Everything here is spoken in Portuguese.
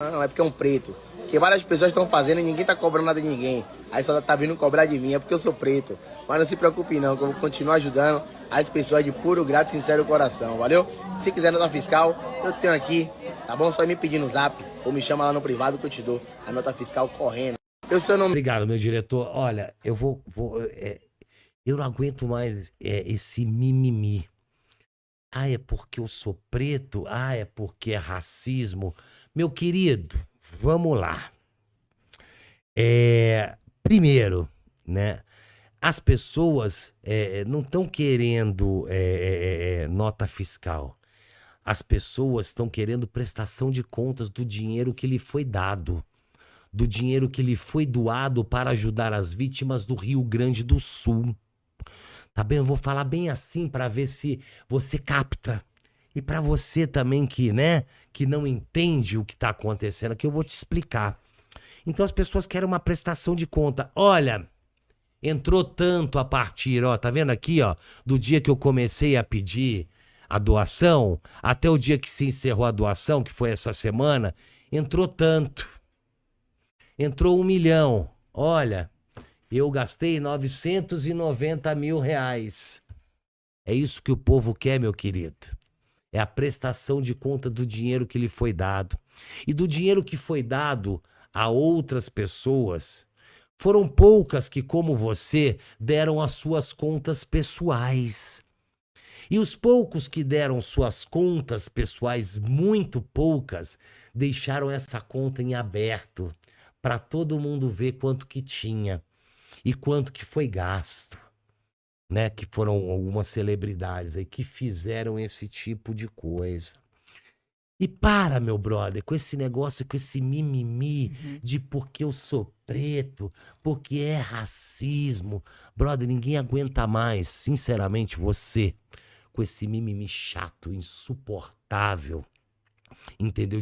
Ah, não, é porque é um preto. Que várias pessoas estão fazendo e ninguém tá cobrando nada de ninguém. Aí só tá vindo cobrar de mim, é porque eu sou preto. Mas não se preocupe não, que eu vou continuar ajudando as pessoas de puro, grato e sincero coração, valeu? Se quiser nota fiscal, eu tenho aqui, tá bom? Só me pedir no zap ou me chama lá no privado que eu te dou a nota fiscal correndo. Eu nome... Obrigado, meu diretor. Olha, eu vou... vou é, eu não aguento mais é, esse mimimi. Ah, é porque eu sou preto? Ah, é porque é racismo? Meu querido, vamos lá. É, primeiro, né? As pessoas é, é não estão querendo é, é, é, nota fiscal. As pessoas estão querendo prestação de contas do dinheiro que lhe foi dado, do dinheiro que lhe foi doado para ajudar as vítimas do Rio Grande do Sul. Tá bem? Eu vou falar bem assim para ver se você capta. E para você também que, né, que não entende o que está acontecendo, que eu vou te explicar. Então as pessoas querem uma prestação de conta. Olha, entrou tanto a partir, ó, tá vendo aqui, ó, do dia que eu comecei a pedir a doação até o dia que se encerrou a doação, que foi essa semana, entrou tanto. Entrou um milhão. Olha, eu gastei 990 mil reais. É isso que o povo quer, meu querido é a prestação de conta do dinheiro que lhe foi dado. E do dinheiro que foi dado a outras pessoas, foram poucas que, como você, deram as suas contas pessoais. E os poucos que deram suas contas pessoais, muito poucas, deixaram essa conta em aberto para todo mundo ver quanto que tinha e quanto que foi gasto né? Que foram algumas celebridades aí que fizeram esse tipo de coisa. E para, meu brother, com esse negócio, com esse mimimi uhum. de porque eu sou preto, porque é racismo. Brother, ninguém aguenta mais, sinceramente, você, com esse mimimi chato, insuportável. Entendeu?